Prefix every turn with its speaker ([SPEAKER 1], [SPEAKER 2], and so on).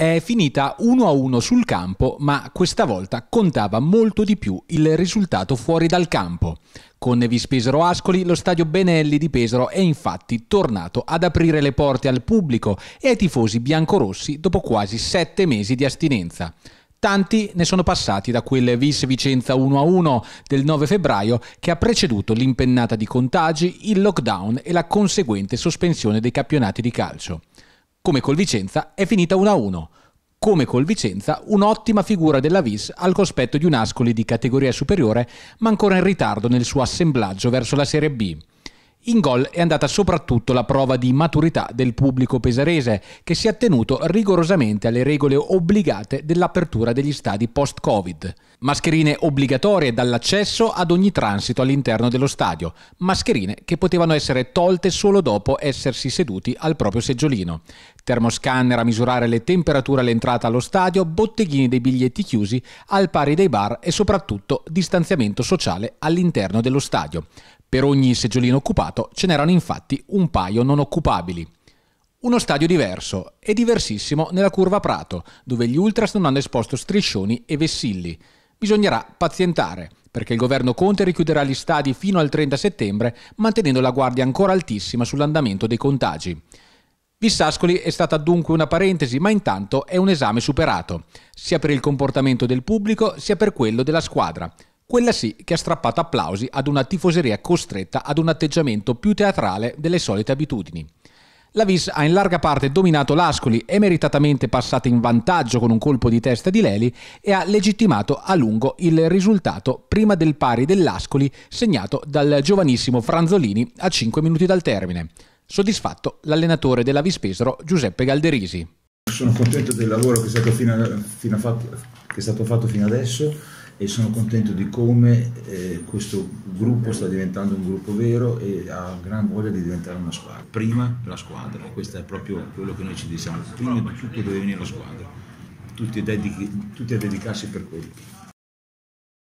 [SPEAKER 1] È finita 1-1 sul campo, ma questa volta contava molto di più il risultato fuori dal campo. Con Nevis Pesaro Ascoli, lo stadio Benelli di Pesaro è infatti tornato ad aprire le porte al pubblico e ai tifosi biancorossi dopo quasi sette mesi di astinenza. Tanti ne sono passati da quel Vis Vicenza 1-1 del 9 febbraio che ha preceduto l'impennata di contagi, il lockdown e la conseguente sospensione dei campionati di calcio. Come col Vicenza è finita 1-1. Come col Vicenza, un'ottima figura della Vis al cospetto di un Ascoli di categoria superiore, ma ancora in ritardo nel suo assemblaggio verso la Serie B. In gol è andata soprattutto la prova di maturità del pubblico pesarese, che si è attenuto rigorosamente alle regole obbligate dell'apertura degli stadi post-Covid. Mascherine obbligatorie dall'accesso ad ogni transito all'interno dello stadio, mascherine che potevano essere tolte solo dopo essersi seduti al proprio seggiolino. Termoscanner a misurare le temperature all'entrata allo stadio, botteghini dei biglietti chiusi, al pari dei bar e soprattutto distanziamento sociale all'interno dello stadio. Per ogni seggiolino occupato ce n'erano infatti un paio non occupabili. Uno stadio diverso e diversissimo nella curva Prato, dove gli ultras non hanno esposto striscioni e vessilli. Bisognerà pazientare, perché il governo Conte richiuderà gli stadi fino al 30 settembre, mantenendo la guardia ancora altissima sull'andamento dei contagi. Vissascoli è stata dunque una parentesi, ma intanto è un esame superato, sia per il comportamento del pubblico sia per quello della squadra, quella sì che ha strappato applausi ad una tifoseria costretta ad un atteggiamento più teatrale delle solite abitudini. La Vis ha in larga parte dominato l'Ascoli, è meritatamente passata in vantaggio con un colpo di testa di Leli e ha legittimato a lungo il risultato prima del pari dell'Ascoli segnato dal giovanissimo Franzolini a 5 minuti dal termine. Soddisfatto l'allenatore della Vispesaro Giuseppe Galderisi. Sono contento del lavoro che è
[SPEAKER 2] stato, fino a, fino a fatto, che è stato fatto fino adesso e sono contento di come eh, questo gruppo sta diventando un gruppo vero e ha gran voglia di diventare una squadra. Prima la squadra, questo è proprio quello che noi ci diciamo, prima di tutto deve venire la squadra, tutti a, dedichi, tutti a dedicarsi per quello.